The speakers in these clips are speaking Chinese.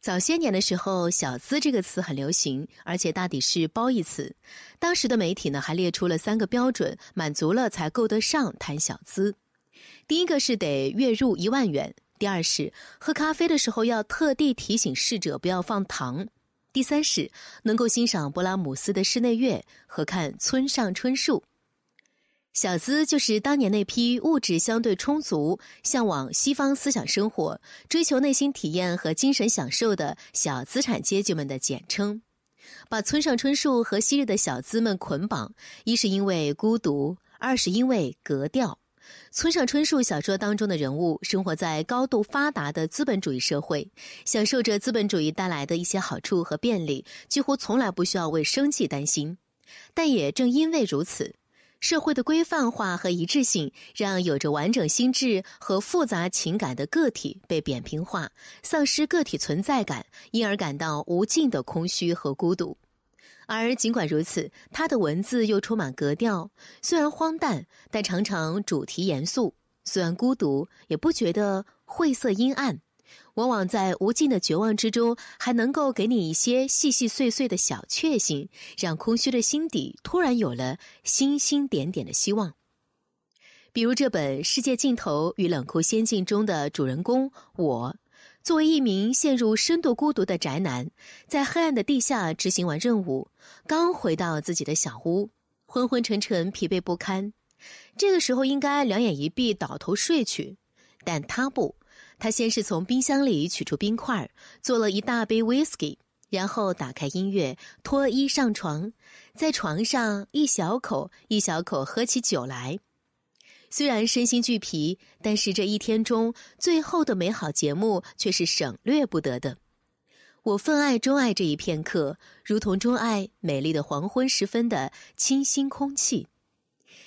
早些年的时候，“小资”这个词很流行，而且大抵是褒义词。当时的媒体呢，还列出了三个标准，满足了才够得上谈小资。第一个是得月入一万元；第二是喝咖啡的时候要特地提醒侍者不要放糖；第三是能够欣赏勃拉姆斯的室内乐和看村上春树。小资就是当年那批物质相对充足、向往西方思想生活、追求内心体验和精神享受的小资产阶级们的简称。把村上春树和昔日的小资们捆绑，一是因为孤独，二是因为格调。村上春树小说当中的人物生活在高度发达的资本主义社会，享受着资本主义带来的一些好处和便利，几乎从来不需要为生计担心。但也正因为如此。社会的规范化和一致性，让有着完整心智和复杂情感的个体被扁平化，丧失个体存在感，因而感到无尽的空虚和孤独。而尽管如此，他的文字又充满格调，虽然荒诞，但常常主题严肃；虽然孤独，也不觉得晦涩阴暗。往往在无尽的绝望之中，还能够给你一些细细碎碎的小确幸，让空虚的心底突然有了星星点点的希望。比如这本《世界尽头与冷酷仙境》中的主人公我，作为一名陷入深度孤独的宅男，在黑暗的地下执行完任务，刚回到自己的小屋，昏昏沉沉、疲惫不堪。这个时候应该两眼一闭，倒头睡去，但他不。他先是从冰箱里取出冰块，做了一大杯 whisky，然后打开音乐，脱衣上床，在床上一小口一小口喝起酒来。虽然身心俱疲，但是这一天中最后的美好节目却是省略不得的。我分爱钟爱这一片刻，如同钟爱美丽的黄昏时分的清新空气。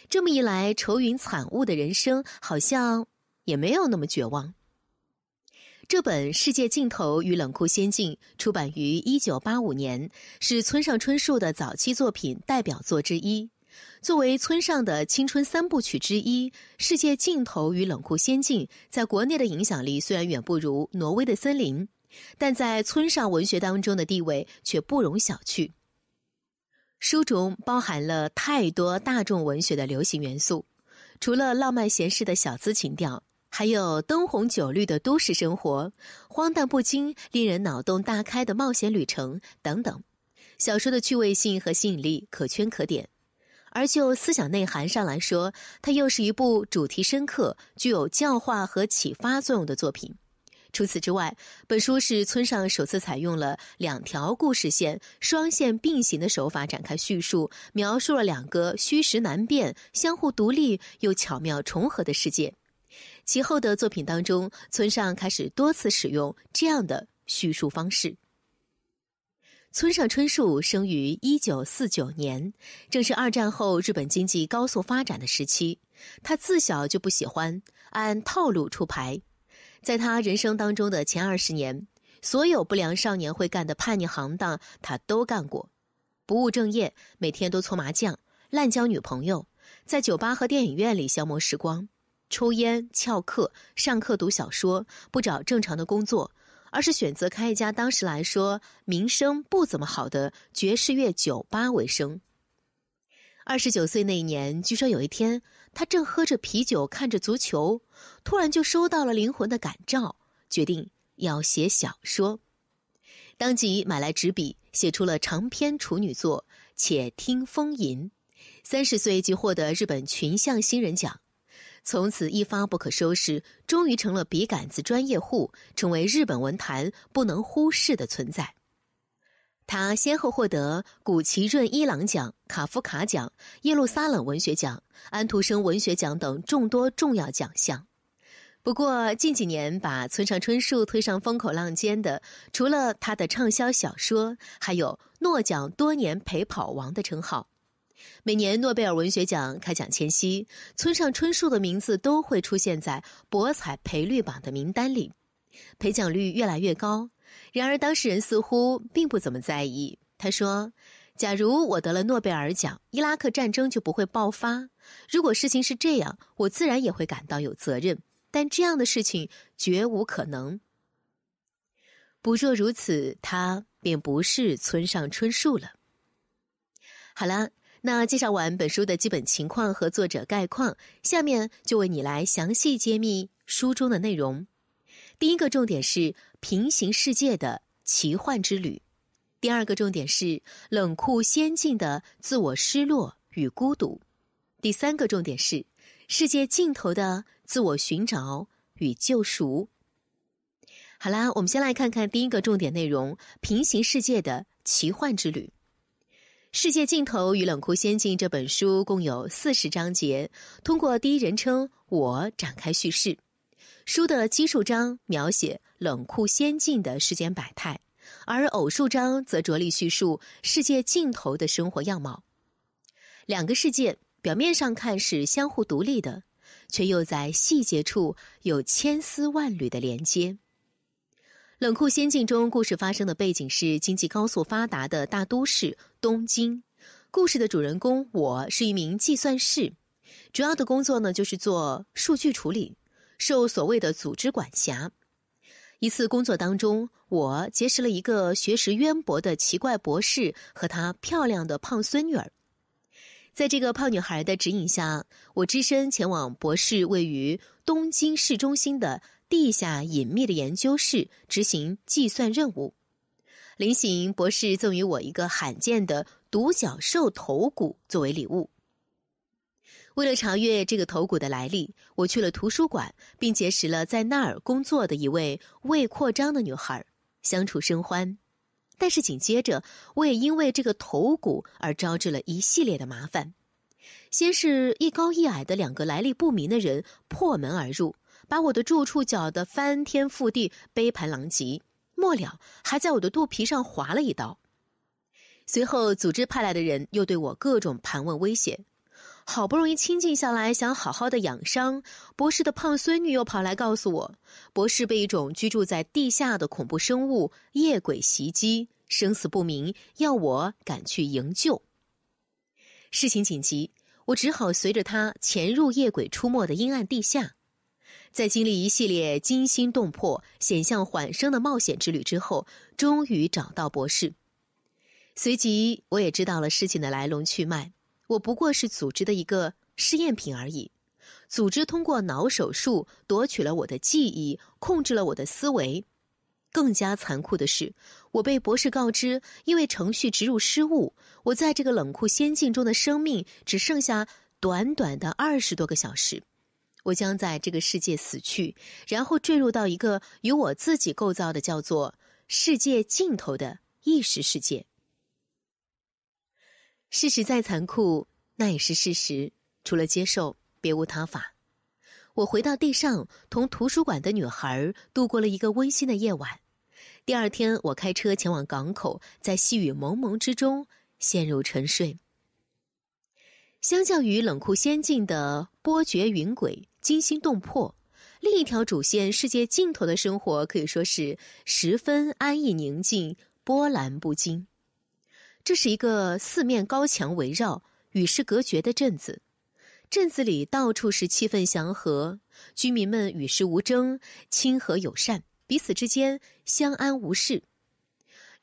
这么一来，愁云惨雾的人生好像也没有那么绝望。这本《世界尽头与冷酷仙境》出版于一九八五年，是村上春树的早期作品代表作之一。作为村上的青春三部曲之一，《世界尽头与冷酷仙境》在国内的影响力虽然远不如《挪威的森林》，但在村上文学当中的地位却不容小觑。书中包含了太多大众文学的流行元素，除了浪漫闲适的小资情调。还有灯红酒绿的都市生活、荒诞不经、令人脑洞大开的冒险旅程等等，小说的趣味性和吸引力可圈可点。而就思想内涵上来说，它又是一部主题深刻、具有教化和启发作用的作品。除此之外，本书是村上首次采用了两条故事线、双线并行的手法展开叙述，描述了两个虚实难辨、相互独立又巧妙重合的世界。其后的作品当中，村上开始多次使用这样的叙述方式。村上春树生于一九四九年，正是二战后日本经济高速发展的时期。他自小就不喜欢按套路出牌，在他人生当中的前二十年，所有不良少年会干的叛逆行当他都干过，不务正业，每天都搓麻将、滥交女朋友，在酒吧和电影院里消磨时光。抽烟、翘课、上课读小说，不找正常的工作，而是选择开一家当时来说名声不怎么好的爵士乐酒吧为生。二十九岁那一年，据说有一天，他正喝着啤酒、看着足球，突然就收到了灵魂的感召，决定要写小说，当即买来纸笔，写出了长篇处女作《且听风吟》，三十岁即获得日本群像新人奖。从此一发不可收拾，终于成了笔杆子专业户，成为日本文坛不能忽视的存在。他先后获得古奇润伊朗奖、卡夫卡奖、耶路撒冷文学奖、安徒生文学奖等众多重要奖项。不过，近几年把村上春树推上风口浪尖的，除了他的畅销小说，还有诺奖多年陪跑王的称号。每年诺贝尔文学奖开奖前夕，村上春树的名字都会出现在博彩赔率榜的名单里，赔奖率越来越高。然而，当事人似乎并不怎么在意。他说：“假如我得了诺贝尔奖，伊拉克战争就不会爆发。如果事情是这样，我自然也会感到有责任。但这样的事情绝无可能。不若如此，他便不是村上春树了。”好了。那介绍完本书的基本情况和作者概况，下面就为你来详细揭秘书中的内容。第一个重点是平行世界的奇幻之旅，第二个重点是冷酷先进的自我失落与孤独，第三个重点是世界尽头的自我寻找与救赎。好啦，我们先来看看第一个重点内容：平行世界的奇幻之旅。《世界尽头与冷酷仙境》这本书共有四十章节，通过第一人称“我”展开叙事。书的奇数章描写冷酷仙境的世间百态，而偶数章则着力叙述世界尽头的生活样貌。两个世界表面上看是相互独立的，却又在细节处有千丝万缕的连接。《冷酷仙境》中，故事发生的背景是经济高速发达的大都市东京。故事的主人公我是一名计算师，主要的工作呢就是做数据处理，受所谓的组织管辖。一次工作当中，我结识了一个学识渊博的奇怪博士和他漂亮的胖孙女儿。在这个胖女孩的指引下，我只身前往博士位于东京市中心的。地下隐秘的研究室执行计算任务。临行，博士赠予我一个罕见的独角兽头骨作为礼物。为了查阅这个头骨的来历，我去了图书馆，并结识了在那儿工作的一位未扩张的女孩，相处生欢。但是紧接着，我也因为这个头骨而招致了一系列的麻烦。先是一高一矮的两个来历不明的人破门而入。把我的住处搅得翻天覆地、杯盘狼藉，末了还在我的肚皮上划了一刀。随后，组织派来的人又对我各种盘问、威胁。好不容易清静下来，想好好的养伤，博士的胖孙女又跑来告诉我，博士被一种居住在地下的恐怖生物夜鬼袭击，生死不明，要我赶去营救。事情紧急，我只好随着他潜入夜鬼出没的阴暗地下。在经历一系列惊心动魄、险象环生的冒险之旅之后，终于找到博士。随即，我也知道了事情的来龙去脉。我不过是组织的一个试验品而已。组织通过脑手术夺取了我的记忆，控制了我的思维。更加残酷的是，我被博士告知，因为程序植入失误，我在这个冷酷仙境中的生命只剩下短短的二十多个小时。我将在这个世界死去，然后坠入到一个由我自己构造的叫做“世界尽头”的意识世界。事实再残酷，那也是事实，除了接受别无他法。我回到地上，同图书馆的女孩度过了一个温馨的夜晚。第二天，我开车前往港口，在细雨蒙蒙之中陷入沉睡。相较于冷酷仙境的波谲云诡。惊心动魄。另一条主线，世界尽头的生活可以说是十分安逸宁静、波澜不惊。这是一个四面高墙围绕、与世隔绝的镇子，镇子里到处是气氛祥和，居民们与世无争、亲和友善，彼此之间相安无事。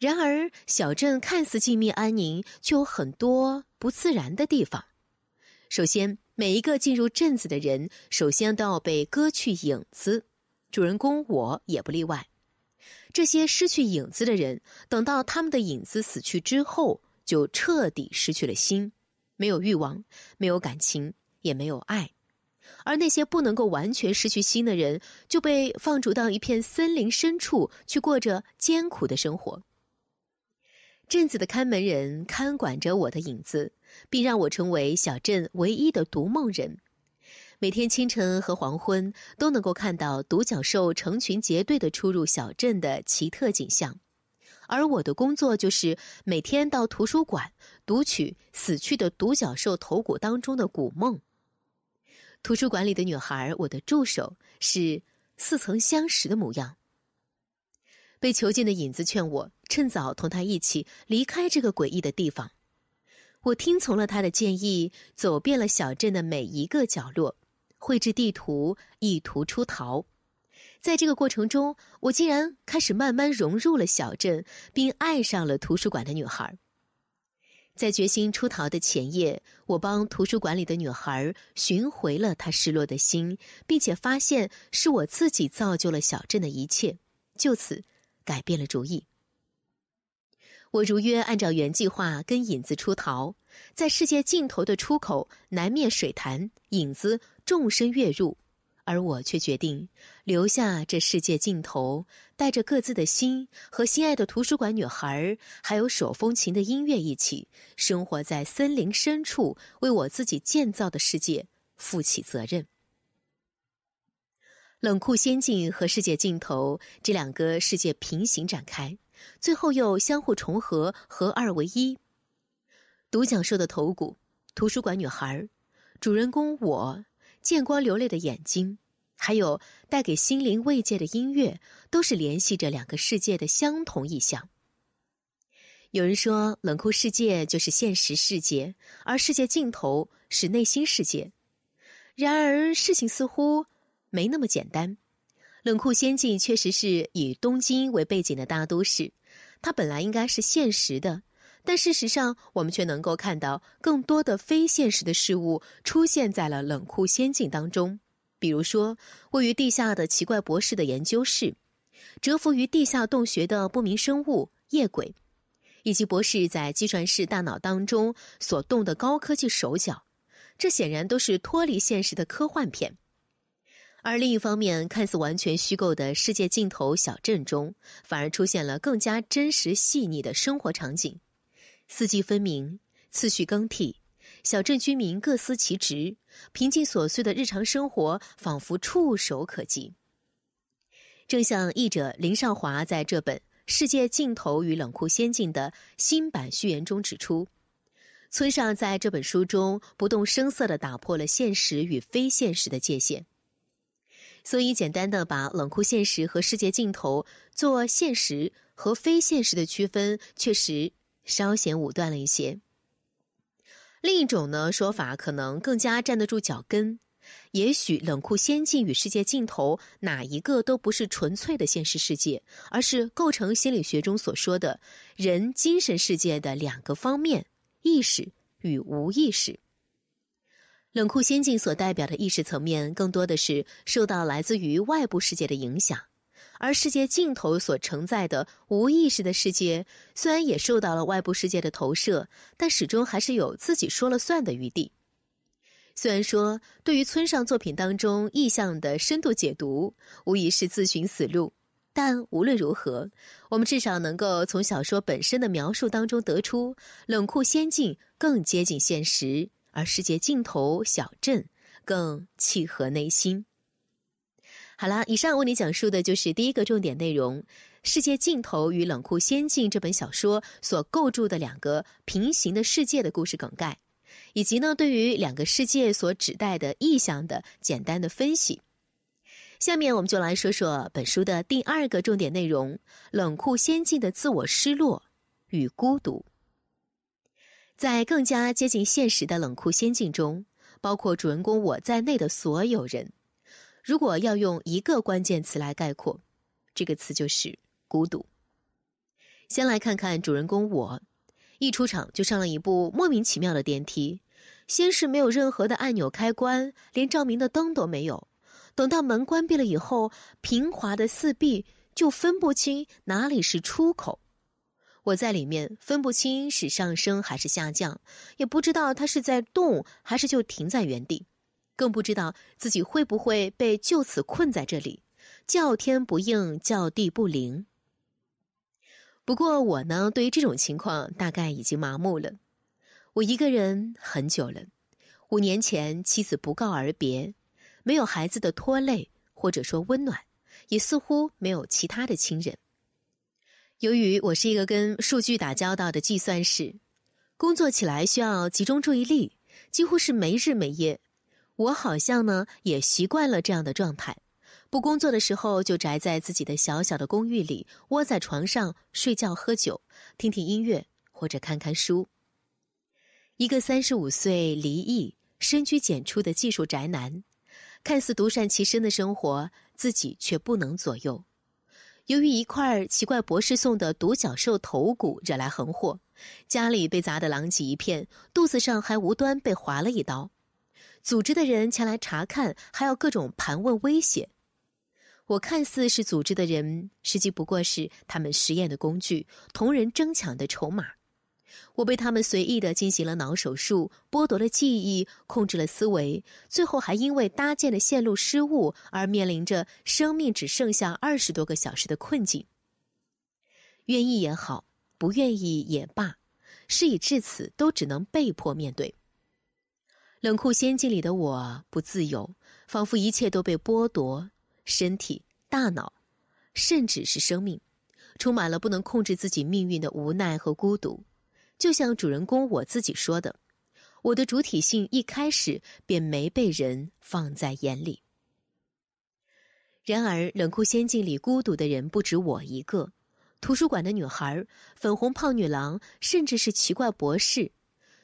然而，小镇看似静谧安宁，却有很多不自然的地方。首先，每一个进入镇子的人，首先都要被割去影子，主人公我也不例外。这些失去影子的人，等到他们的影子死去之后，就彻底失去了心，没有欲望，没有感情，也没有爱。而那些不能够完全失去心的人，就被放逐到一片森林深处，去过着艰苦的生活。镇子的看门人看管着我的影子。并让我成为小镇唯一的独梦人。每天清晨和黄昏，都能够看到独角兽成群结队的出入小镇的奇特景象。而我的工作就是每天到图书馆读取死去的独角兽头骨当中的古梦。图书馆里的女孩，我的助手，是似曾相识的模样。被囚禁的影子劝我趁早同他一起离开这个诡异的地方。我听从了他的建议，走遍了小镇的每一个角落，绘制地图，意图出逃。在这个过程中，我竟然开始慢慢融入了小镇，并爱上了图书馆的女孩。在决心出逃的前夜，我帮图书馆里的女孩寻回了她失落的心，并且发现是我自己造就了小镇的一切，就此改变了主意。我如约按照原计划跟影子出逃，在世界尽头的出口南面水潭，影子纵身跃入，而我却决定留下这世界尽头，带着各自的心和心爱的图书馆女孩还有手风琴的音乐一起，生活在森林深处，为我自己建造的世界负起责任。冷酷仙境和世界尽头这两个世界平行展开。最后又相互重合，合二为一。独角兽的头骨，图书馆女孩，主人公我，见光流泪的眼睛，还有带给心灵慰藉的音乐，都是联系着两个世界的相同意象。有人说，冷酷世界就是现实世界，而世界尽头是内心世界。然而，事情似乎没那么简单。冷酷仙境确实是以东京为背景的大都市，它本来应该是现实的，但事实上我们却能够看到更多的非现实的事物出现在了冷酷仙境当中，比如说位于地下的奇怪博士的研究室，蛰伏于地下洞穴的不明生物夜鬼，以及博士在计算室大脑当中所动的高科技手脚，这显然都是脱离现实的科幻片。而另一方面，看似完全虚构的世界尽头小镇中，反而出现了更加真实细腻的生活场景，四季分明，次序更替，小镇居民各司其职，平静琐碎的日常生活仿佛触手可及。正像译者林少华在这本《世界尽头与冷酷仙境》的新版序言中指出，村上在这本书中不动声色地打破了现实与非现实的界限。所以，简单的把冷酷现实和世界尽头做现实和非现实的区分，确实稍显武断了一些。另一种呢说法可能更加站得住脚跟，也许冷酷仙境与世界尽头哪一个都不是纯粹的现实世界，而是构成心理学中所说的“人精神世界的两个方面：意识与无意识”。冷酷仙境所代表的意识层面，更多的是受到来自于外部世界的影响，而世界尽头所承载的无意识的世界，虽然也受到了外部世界的投射，但始终还是有自己说了算的余地。虽然说对于村上作品当中意象的深度解读，无疑是自寻死路，但无论如何，我们至少能够从小说本身的描述当中得出，冷酷仙境更接近现实。而世界尽头小镇更契合内心。好啦，以上为你讲述的就是第一个重点内容——《世界尽头与冷酷仙境》这本小说所构筑的两个平行的世界的故事梗概，以及呢对于两个世界所指代的意象的简单的分析。下面我们就来说说本书的第二个重点内容：冷酷仙境的自我失落与孤独。在更加接近现实的冷酷仙境中，包括主人公我在内的所有人，如果要用一个关键词来概括，这个词就是孤独。先来看看主人公我，一出场就上了一部莫名其妙的电梯，先是没有任何的按钮开关，连照明的灯都没有。等到门关闭了以后，平滑的四壁就分不清哪里是出口。我在里面分不清是上升还是下降，也不知道它是在动还是就停在原地，更不知道自己会不会被就此困在这里，叫天不应，叫地不灵。不过我呢，对于这种情况大概已经麻木了。我一个人很久了，五年前妻子不告而别，没有孩子的拖累或者说温暖，也似乎没有其他的亲人。由于我是一个跟数据打交道的计算师，工作起来需要集中注意力，几乎是没日没夜。我好像呢也习惯了这样的状态。不工作的时候，就宅在自己的小小的公寓里，窝在床上睡觉、喝酒、听听音乐或者看看书。一个三十五岁离异、深居简出的技术宅男，看似独善其身的生活，自己却不能左右。由于一块奇怪博士送的独角兽头骨惹来横祸，家里被砸得狼藉一片，肚子上还无端被划了一刀。组织的人前来查看，还要各种盘问威胁。我看似是组织的人，实际不过是他们实验的工具，同人争抢的筹码。我被他们随意的进行了脑手术，剥夺了记忆，控制了思维，最后还因为搭建的线路失误而面临着生命只剩下二十多个小时的困境。愿意也好，不愿意也罢，事已至此，都只能被迫面对。冷酷仙境里的我不自由，仿佛一切都被剥夺，身体、大脑，甚至是生命，充满了不能控制自己命运的无奈和孤独。就像主人公我自己说的，我的主体性一开始便没被人放在眼里。然而，冷酷仙境里孤独的人不止我一个。图书馆的女孩、粉红胖女郎，甚至是奇怪博士，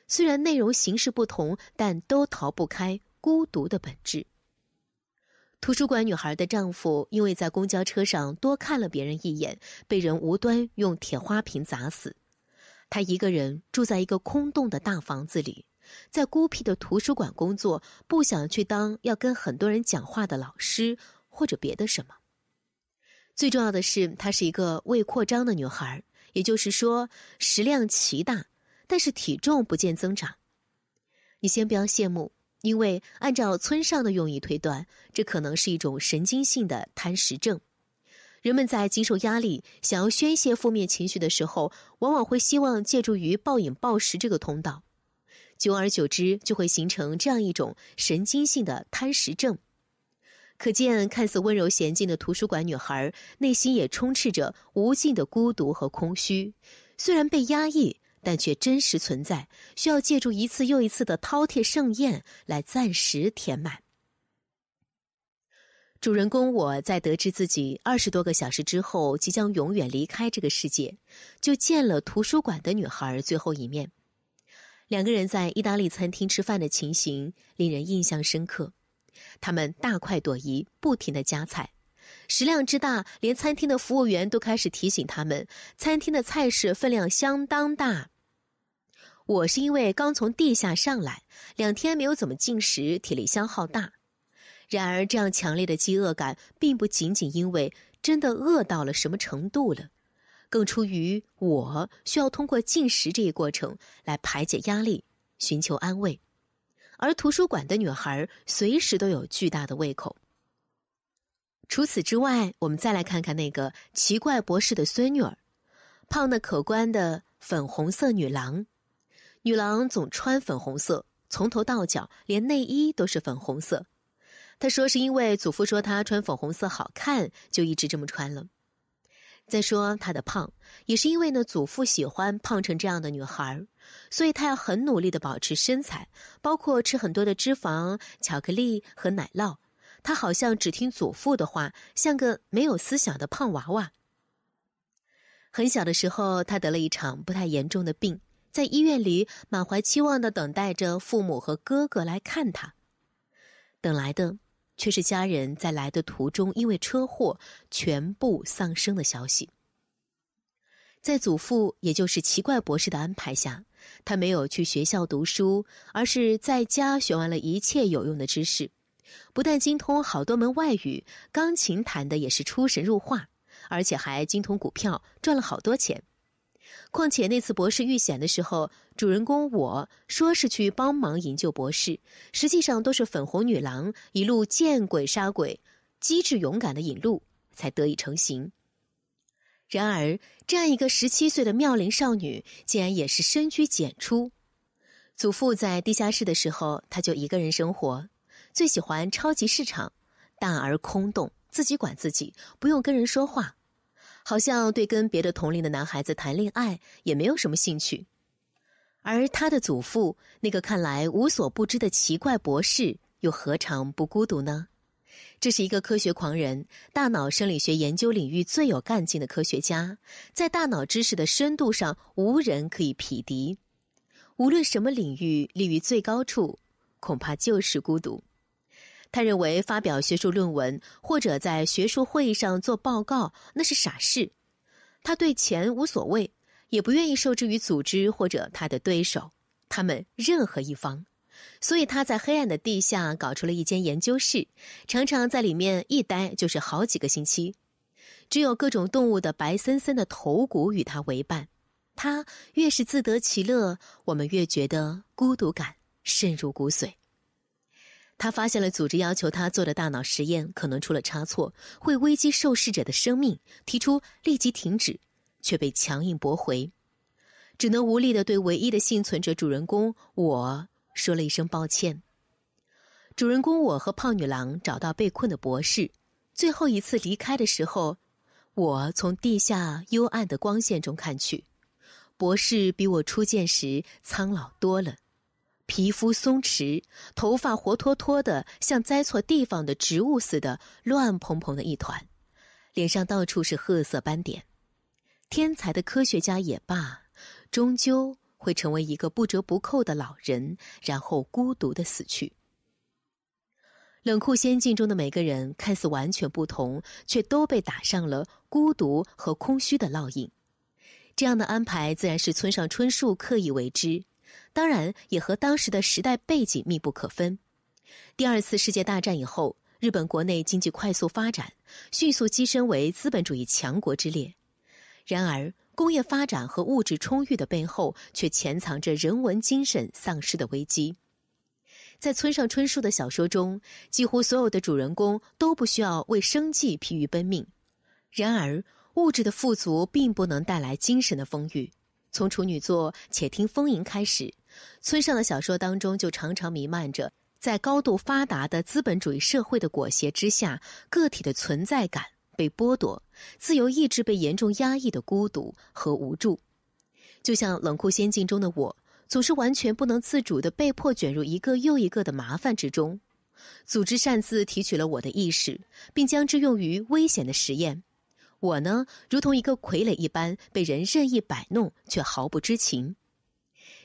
虽然内容形式不同，但都逃不开孤独的本质。图书馆女孩的丈夫，因为在公交车上多看了别人一眼，被人无端用铁花瓶砸死。她一个人住在一个空洞的大房子里，在孤僻的图书馆工作，不想去当要跟很多人讲话的老师或者别的什么。最重要的是，她是一个未扩张的女孩，也就是说食量奇大，但是体重不见增长。你先不要羡慕，因为按照村上的用意推断，这可能是一种神经性的贪食症。人们在经受压力、想要宣泄负面情绪的时候，往往会希望借助于暴饮暴食这个通道。久而久之，就会形成这样一种神经性的贪食症。可见，看似温柔娴静的图书馆女孩，内心也充斥着无尽的孤独和空虚。虽然被压抑，但却真实存在，需要借助一次又一次的饕餮盛宴来暂时填满。主人公我在得知自己二十多个小时之后即将永远离开这个世界，就见了图书馆的女孩最后一面。两个人在意大利餐厅吃饭的情形令人印象深刻，他们大快朵颐，不停的夹菜，食量之大，连餐厅的服务员都开始提醒他们，餐厅的菜式分量相当大。我是因为刚从地下上来，两天没有怎么进食，体力消耗大。然而，这样强烈的饥饿感并不仅仅因为真的饿到了什么程度了，更出于我需要通过进食这一过程来排解压力、寻求安慰。而图书馆的女孩随时都有巨大的胃口。除此之外，我们再来看看那个奇怪博士的孙女儿，胖得可观的粉红色女郎。女郎总穿粉红色，从头到脚，连内衣都是粉红色。他说：“是因为祖父说他穿粉红色好看，就一直这么穿了。再说他的胖，也是因为呢祖父喜欢胖成这样的女孩，所以他要很努力的保持身材，包括吃很多的脂肪、巧克力和奶酪。他好像只听祖父的话，像个没有思想的胖娃娃。很小的时候，他得了一场不太严重的病，在医院里满怀期望的等待着父母和哥哥来看他，等来的。”却是家人在来的途中因为车祸全部丧生的消息。在祖父，也就是奇怪博士的安排下，他没有去学校读书，而是在家学完了一切有用的知识。不但精通好多门外语，钢琴弹的也是出神入化，而且还精通股票，赚了好多钱。况且那次博士遇险的时候，主人公我说是去帮忙营救博士，实际上都是粉红女郎一路见鬼杀鬼，机智勇敢的引路才得以成行。然而这样一个十七岁的妙龄少女，竟然也是深居简出。祖父在地下室的时候，她就一个人生活，最喜欢超级市场，大而空洞，自己管自己，不用跟人说话。好像对跟别的同龄的男孩子谈恋爱也没有什么兴趣，而他的祖父那个看来无所不知的奇怪博士又何尝不孤独呢？这是一个科学狂人，大脑生理学研究领域最有干劲的科学家，在大脑知识的深度上无人可以匹敌。无论什么领域立于最高处，恐怕就是孤独。他认为发表学术论文或者在学术会议上做报告那是傻事，他对钱无所谓，也不愿意受制于组织或者他的对手，他们任何一方。所以他在黑暗的地下搞出了一间研究室，常常在里面一待就是好几个星期，只有各种动物的白森森的头骨与他为伴。他越是自得其乐，我们越觉得孤独感渗入骨髓。他发现了组织要求他做的大脑实验可能出了差错，会危及受试者的生命，提出立即停止，却被强硬驳回，只能无力的对唯一的幸存者主人公我说了一声抱歉。主人公我和胖女郎找到被困的博士，最后一次离开的时候，我从地下幽暗的光线中看去，博士比我初见时苍老多了。皮肤松弛，头发活脱脱的像栽错地方的植物似的乱蓬蓬的一团，脸上到处是褐色斑点。天才的科学家也罢，终究会成为一个不折不扣的老人，然后孤独的死去。冷酷仙境中的每个人看似完全不同，却都被打上了孤独和空虚的烙印。这样的安排自然是村上春树刻意为之。当然，也和当时的时代背景密不可分。第二次世界大战以后，日本国内经济快速发展，迅速跻身为资本主义强国之列。然而，工业发展和物质充裕的背后，却潜藏着人文精神丧失的危机。在村上春树的小说中，几乎所有的主人公都不需要为生计疲于奔命。然而，物质的富足并不能带来精神的丰裕。从处女座《且听风吟》开始，村上的小说当中就常常弥漫着，在高度发达的资本主义社会的裹挟之下，个体的存在感被剥夺，自由意志被严重压抑的孤独和无助。就像《冷酷仙境》中的我，总是完全不能自主地被迫卷入一个又一个的麻烦之中。组织擅自提取了我的意识，并将之用于危险的实验。我呢，如同一个傀儡一般被人任意摆弄，却毫不知情。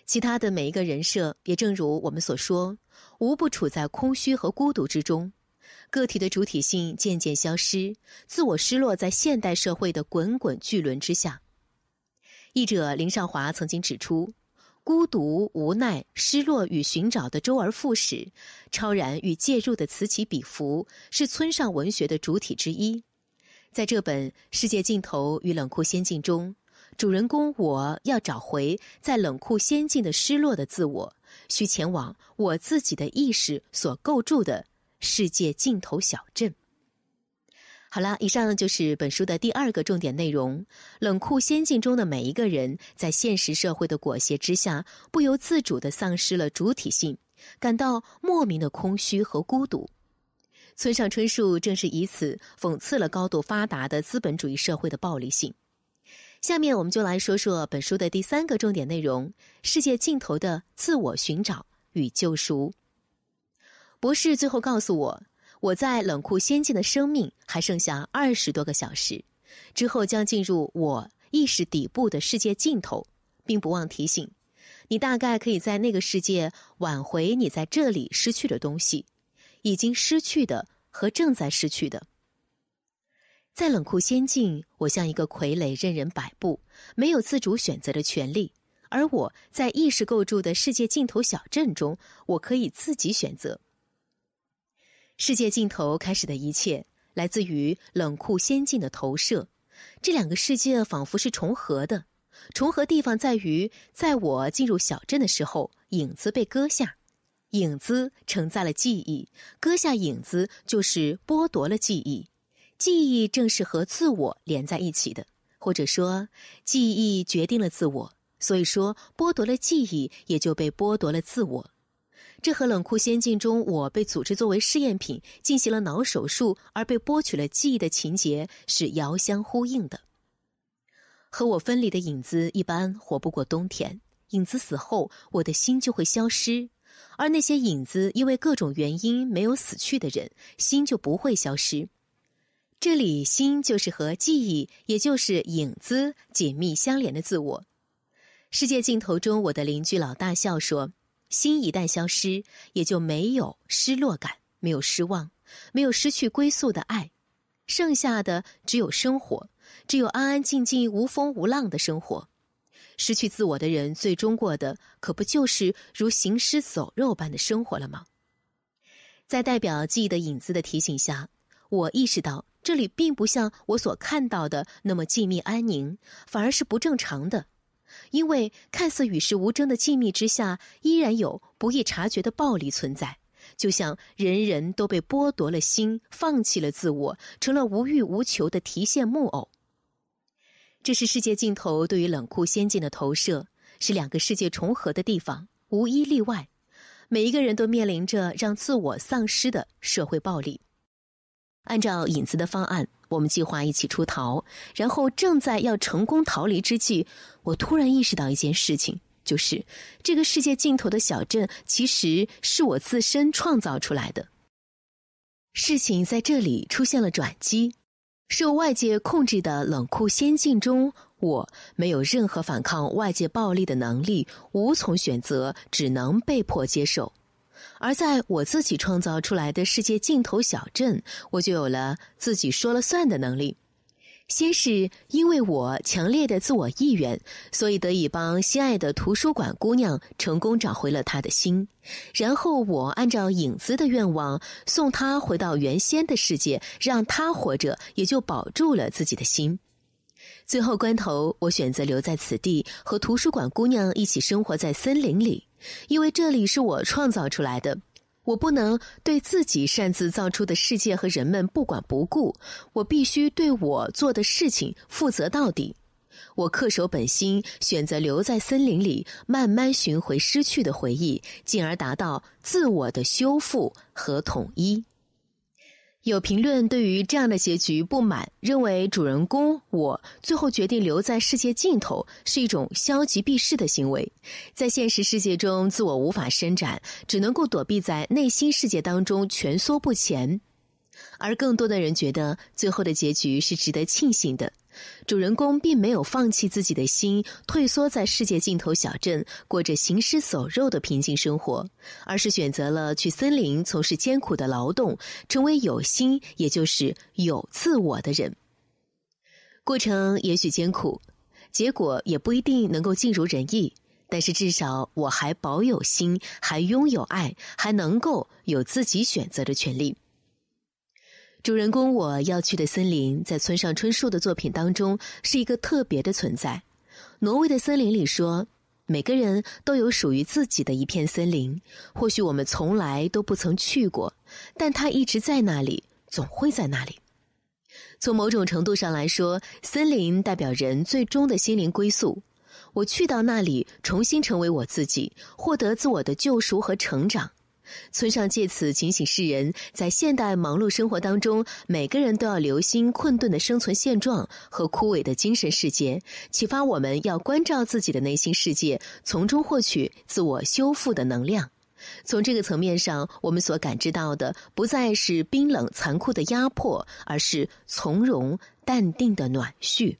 其他的每一个人设也正如我们所说，无不处在空虚和孤独之中，个体的主体性渐渐消失，自我失落在现代社会的滚滚巨轮之下。译者林少华曾经指出，孤独、无奈、失落与寻找的周而复始，超然与介入的此起彼伏，是村上文学的主体之一。在这本《世界尽头与冷酷仙境》中，主人公我要找回在冷酷仙境的失落的自我，需前往我自己的意识所构筑的世界尽头小镇。好了，以上就是本书的第二个重点内容：冷酷仙境中的每一个人，在现实社会的裹挟之下，不由自主的丧失了主体性，感到莫名的空虚和孤独。村上春树正是以此讽刺了高度发达的资本主义社会的暴力性。下面我们就来说说本书的第三个重点内容：世界尽头的自我寻找与救赎。博士最后告诉我，我在冷酷先进的生命还剩下二十多个小时，之后将进入我意识底部的世界尽头，并不忘提醒你：大概可以在那个世界挽回你在这里失去的东西。已经失去的和正在失去的，在冷酷仙境，我像一个傀儡，任人摆布，没有自主选择的权利；而我在意识构筑的世界尽头小镇中，我可以自己选择。世界尽头开始的一切，来自于冷酷仙境的投射，这两个世界仿佛是重合的，重合地方在于，在我进入小镇的时候，影子被割下。影子承载了记忆，割下影子就是剥夺了记忆。记忆正是和自我连在一起的，或者说，记忆决定了自我。所以说，剥夺了记忆也就被剥夺了自我。这和《冷酷仙境》中我被组织作为试验品进行了脑手术而被剥取了记忆的情节是遥相呼应的。和我分离的影子一般活不过冬天，影子死后，我的心就会消失。而那些影子因为各种原因没有死去的人，心就不会消失。这里心就是和记忆，也就是影子紧密相连的自我。世界尽头中，我的邻居老大笑说：“心一旦消失，也就没有失落感，没有失望，没有失去归宿的爱，剩下的只有生活，只有安安静静、无风无浪的生活。”失去自我的人，最终过的可不就是如行尸走肉般的生活了吗？在代表记忆的影子的提醒下，我意识到这里并不像我所看到的那么静谧安宁，反而是不正常的。因为看似与世无争的静谧之下，依然有不易察觉的暴力存在。就像人人都被剥夺了心，放弃了自我，成了无欲无求的提线木偶。这是世界尽头对于冷酷先进的投射，是两个世界重合的地方，无一例外，每一个人都面临着让自我丧失的社会暴力。按照影子的方案，我们计划一起出逃，然后正在要成功逃离之际，我突然意识到一件事情，就是这个世界尽头的小镇其实是我自身创造出来的。事情在这里出现了转机。受外界控制的冷酷仙境中，我没有任何反抗外界暴力的能力，无从选择，只能被迫接受；而在我自己创造出来的世界尽头小镇，我就有了自己说了算的能力。先是因为我强烈的自我意愿，所以得以帮心爱的图书馆姑娘成功找回了她的心。然后我按照影子的愿望，送她回到原先的世界，让她活着，也就保住了自己的心。最后关头，我选择留在此地，和图书馆姑娘一起生活在森林里，因为这里是我创造出来的。我不能对自己擅自造出的世界和人们不管不顾，我必须对我做的事情负责到底。我恪守本心，选择留在森林里，慢慢寻回失去的回忆，进而达到自我的修复和统一。有评论对于这样的结局不满，认为主人公我最后决定留在世界尽头是一种消极避世的行为，在现实世界中自我无法伸展，只能够躲避在内心世界当中蜷缩不前，而更多的人觉得最后的结局是值得庆幸的。主人公并没有放弃自己的心，退缩在世界尽头小镇，过着行尸走肉的平静生活，而是选择了去森林从事艰苦的劳动，成为有心，也就是有自我的人。过程也许艰苦，结果也不一定能够尽如人意，但是至少我还保有心，还拥有爱，还能够有自己选择的权利。主人公我要去的森林，在村上春树的作品当中是一个特别的存在。《挪威的森林》里说，每个人都有属于自己的一片森林，或许我们从来都不曾去过，但它一直在那里，总会在那里。从某种程度上来说，森林代表人最终的心灵归宿。我去到那里，重新成为我自己，获得自我的救赎和成长。村上借此警醒世人，在现代忙碌生活当中，每个人都要留心困顿的生存现状和枯萎的精神世界，启发我们要关照自己的内心世界，从中获取自我修复的能量。从这个层面上，我们所感知到的不再是冰冷残酷的压迫，而是从容淡定的暖煦。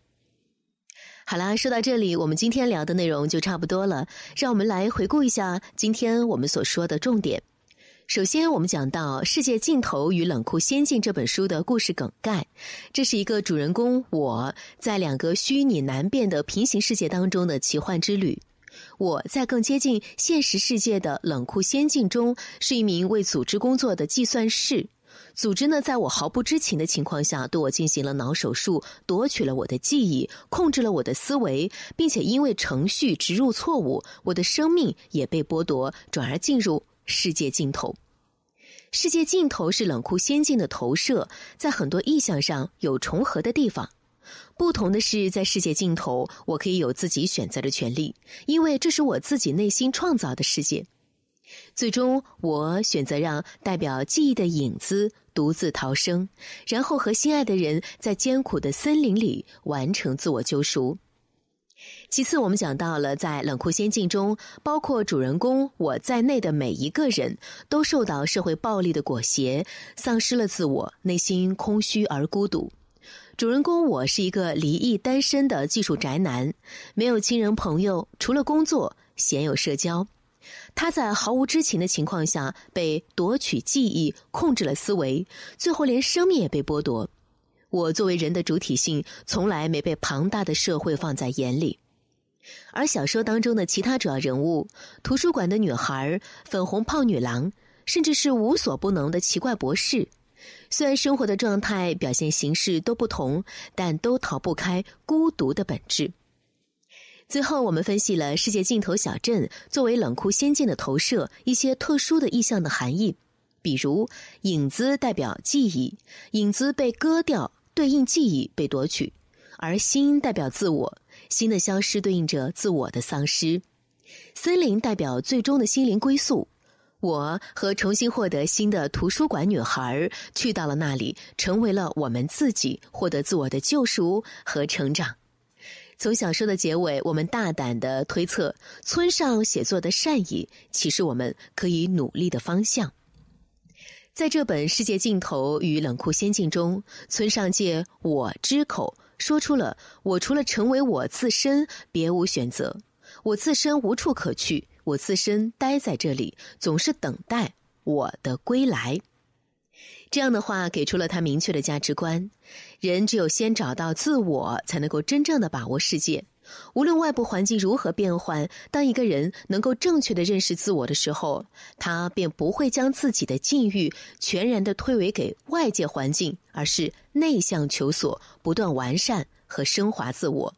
好啦，说到这里，我们今天聊的内容就差不多了。让我们来回顾一下今天我们所说的重点。首先，我们讲到《世界尽头与冷酷仙境》这本书的故事梗概。这是一个主人公我在两个虚拟难辨的平行世界当中的奇幻之旅。我在更接近现实世界的冷酷仙境中，是一名为组织工作的计算师。组织呢，在我毫不知情的情况下，对我进行了脑手术，夺取了我的记忆，控制了我的思维，并且因为程序植入错误，我的生命也被剥夺，转而进入。世界尽头，世界尽头是冷酷仙境的投射，在很多意象上有重合的地方。不同的是，在世界尽头，我可以有自己选择的权利，因为这是我自己内心创造的世界。最终，我选择让代表记忆的影子独自逃生，然后和心爱的人在艰苦的森林里完成自我救赎。其次，我们讲到了在《冷酷仙境》中，包括主人公我在内的每一个人都受到社会暴力的裹挟，丧失了自我，内心空虚而孤独。主人公我是一个离异单身的技术宅男，没有亲人朋友，除了工作，鲜有社交。他在毫无知情的情况下被夺取记忆、控制了思维，最后连生命也被剥夺。我作为人的主体性从来没被庞大的社会放在眼里，而小说当中的其他主要人物，图书馆的女孩、粉红胖女郎，甚至是无所不能的奇怪博士，虽然生活的状态、表现形式都不同，但都逃不开孤独的本质。最后，我们分析了世界尽头小镇作为冷酷仙境的投射，一些特殊的意象的含义，比如影子代表记忆，影子被割掉。对应记忆被夺取，而心代表自我，心的消失对应着自我的丧失。森林代表最终的心灵归宿，我和重新获得新的图书馆女孩去到了那里，成为了我们自己，获得自我的救赎和成长。从小说的结尾，我们大胆地推测，村上写作的善意，其实我们可以努力的方向。在这本《世界尽头与冷酷仙境》中，村上借我之口说出了：“我除了成为我自身，别无选择。我自身无处可去，我自身待在这里，总是等待我的归来。”这样的话给出了他明确的价值观：人只有先找到自我，才能够真正的把握世界。无论外部环境如何变换，当一个人能够正确的认识自我的时候，他便不会将自己的境遇全然的推诿给外界环境，而是内向求索，不断完善和升华自我。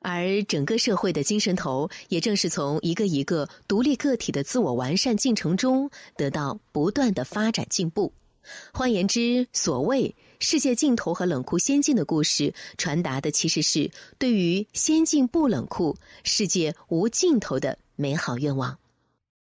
而整个社会的精神头，也正是从一个一个独立个体的自我完善进程中得到不断的发展进步。换言之，所谓。世界尽头和冷酷仙境的故事，传达的其实是对于仙境不冷酷、世界无尽头的美好愿望。